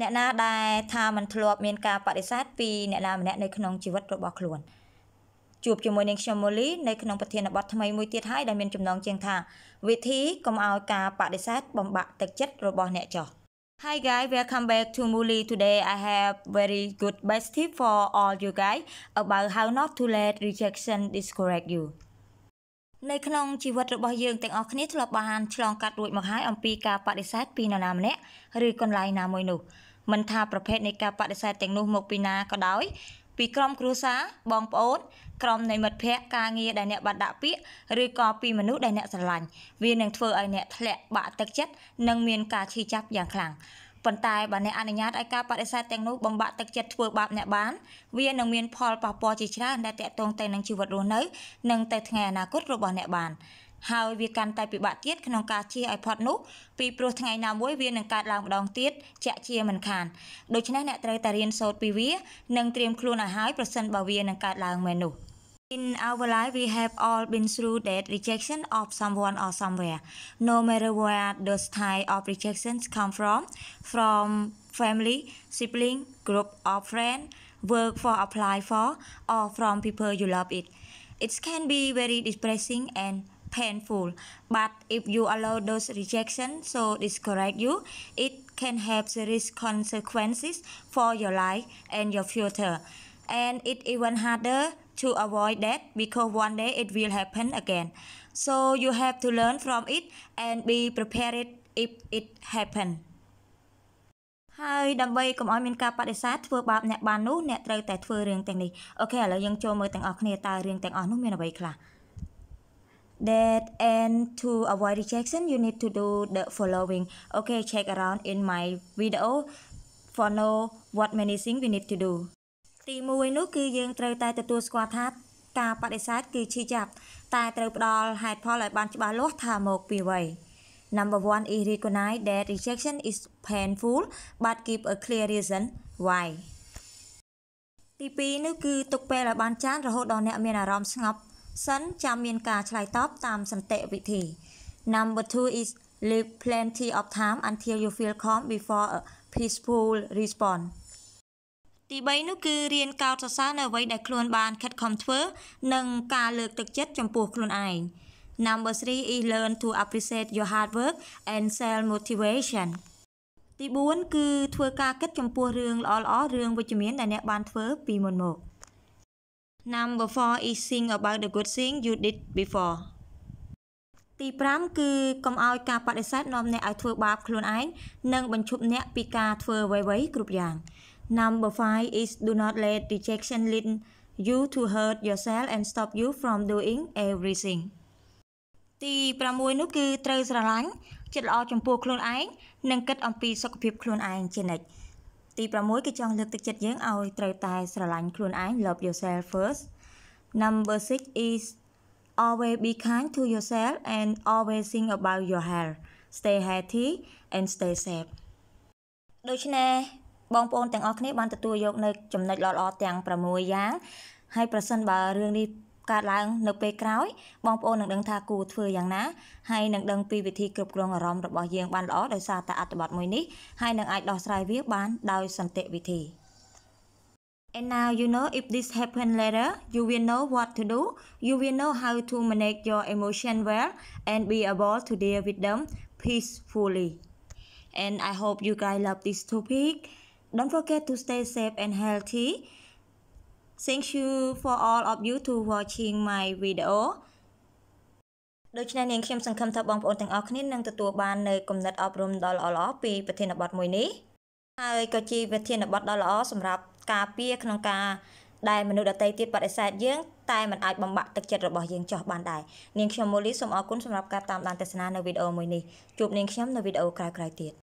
អ្នកណាដែលថាมันធ្លាប់មានការបដិសេធពីអ្នកណាម្នាក់នៅក្នុងជីវិតរបស់ខ្លួនជួបជាមួយនឹងខ្ញុំម៉ូលីនៅក្នុងប្រធានបទថ្មីមួយទៀតហើយដែលមានចំណងជើងថាវិធីកុំឲ្យការបដិសេធបំបាក់ទឹកចិត្តរបស់អ្នកចោះ Hi guys, welcome back to Muli. Today I have very good best tip for all you guys about how not to let rejection discourage you. នៅក្នុងជីវិតរបស់យើងទាំងអស់គ្នាធ្លាប់បានឆ្លងកាត់រួចមកហើយអំពីការបដិសេធពីនរណាម្នាក់ឬកន្លែងណាមួយនោះមិនថាប្រភេទនៃការបដិសេធទាំងនោះមកពីណាក៏ដោយពីក្រុមគ្រួសារបងប្អូនក្រុមនៃមិត្តភ័ក្តិការងារដែលអ្នកបានដាក់ពាក្យឬក៏ពីមនុស្សដែលអ្នកស្រឡាញ់វានឹងធ្វើឲ្យអ្នកធ្លាក់បាក់ទឹកចិត្តនិងមានការឈឺចាប់យ៉ាងខ្លាំងប៉ុន្តែបើអ្នកអនុញ្ញាតឲ្យការបដិសេធទាំងនោះបំបាក់ទឹកចិត្តធ្វើបាបអ្នកបាន វានឹងមាន ផលប៉ះពាល់ជាច្រើនដែលតាក់ទងទៅនឹងជីវិតរស់នៅនិងទៅថ្ងៃអនាគតរបស់អ្នកបាន ហើយវាកាន់តែពិបាកទៀតក្នុងការជៀសឲ្យផុតនោះពីព្រោះថ្ងៃណាមួយវានឹងកើតឡើងម្ដងទៀតជាក់ជាមិនខានដូច្នេះអ្នកត្រូវតែរៀនសូត្រពីវានិងត្រៀមខ្លួនឲ្យហើយប្រសិនបើវានឹងកើតឡើងមែននោះ។ In our life, we have all been through that rejection of someone or somewhere. No matter where those type of rejections come from, from family, sibling, group of friends, work for, apply for, or from people you love it. It can be very depressing and painful, but if you allow those rejections so discourage you, it can have serious consequences for your life and your future and it's even harder to avoid that because one day it will happen again. So you have to learn from it and be prepared if it happen ហើយដើម្បីកុំឲ្យមានការបដិសេធធ្វើបាបអ្នកបាននោះអ្នកត្រូវតែធ្វើរឿងទាំងនេះអូខេឥឡូវយើងចូលមើលទាំងអស់គ្នាតើរឿងទាំងអស់នោះមានអ្វីខ្លះ that and to avoid rejection you need to do the following okay check around in my video for know what many things we need to do ទី1នោះគឺយើងត្រូវតែទទួលស្គាល់ថាការបដិសេធគឺឈឺចាប់ តែត្រូវផ្ដល់ហេតុផលឲ្យបានច្បាស់លាស់ថាមកពីអ្វី Number 1 is recognize that rejection is painful but give a clear reason why ទី2នោះគឺទុកពេលឲ្យបានច្រើនរហូតដល់អ្នកមានអារម្មណ៍ស្ងប់សិនចាំមានការឆ្លើយតបតាមសន្តិវិធី Number 2 is leave plenty of time until you feel calm before a peaceful response ទី3នោះគឺរៀនកោតសរសើរនៅអ្វីដែលខ្លួនបានខិតខំធ្វើនិងការលើកទឹកចិត្តចំពោះខ្លួនឯង Number 3 is learn to appreciate your hard work and self motivation ទី4គឺ ធ្វើការគិតចំពោះរឿងល្អៗរឿងវិជ្ជមានដែលអ្នកបានធ្វើពីមុនមក Number 4 is sing about the good thing you did before ទី5គឺកុំឲ្យការបដិសេធនាំអ្នកឲ្យធ្វើបាបខ្លួនឯងនិងបញ្ឈប់អ្នកពីការធ្វើអ្វីៗគ្រប់យ៉ាង Number 5 is do not let rejection lead you to hurt yourself and stop you from doing everything ទី6នោះគឺត្រូវស្រឡាញ់ចិត្តល្អចំពោះខ្លួនឯងនិងគិត អំពីសុខភាពខ្លួនឯងជានិច្ចទី6គឺចង់លើកទឹកចិត្តយើងឲ្យត្រូវតែ ស្រឡាញ់ខ្លួនឯង love yourself first number 6 is always be kind to yourself and always think about your health stay healthy and stay safe ដូច្នេះបងប្អូនទាំងអស់គ្នាបានទទួលយកនៅចំណុចល្អៗទាំង6យ៉ាង ហើយប្រសិនបើរឿងនេះកើតឡើង នៅពេលក្រោយបងប្អូននឹងដឹងថាគួរធ្វើយ៉ាងណាហើយនឹងដឹងពីវិធីគ្រប់គ្រងអារម្មណ៍របស់យើងបានល្អដោយសារតែអត្ថបទមួយនេះហើយនឹងអាចដោះស្រាយវាបានដោយសន្តិវិធី And now you know if this happen later you will know what to do you will know how to manage your emotion well and be able to deal with them peacefully and I hope you guys love this topic Don't forget to stay safe and healthy. Thank you for all of you to watching my video. ដូច្នេះនាងខ្ញុំសង្ឃឹមថាបងប្អូនទាំងអស់គ្នានឹងទទួលបាននូវគំនិតអប់រំដ៏ល្អៗពីប្រធានបទមួយនេះហើយក៏ជាប្រធានបទដ៏ល្អសម្រាប់ការពារក្នុងការដែលមនុស្សដតីទៀតបដិសេធយើងតែមិនអាចបំបាក់ទឹកចិត្តរបស់យើងចោះបានដែរនាងខ្ញុំមូលីសូមអរគុណសម្រាប់ការតាមដានទស្សនានៅវីដេអូមួយនេះជួបនាងខ្ញុំនៅវីដេអូក្រោយៗទៀត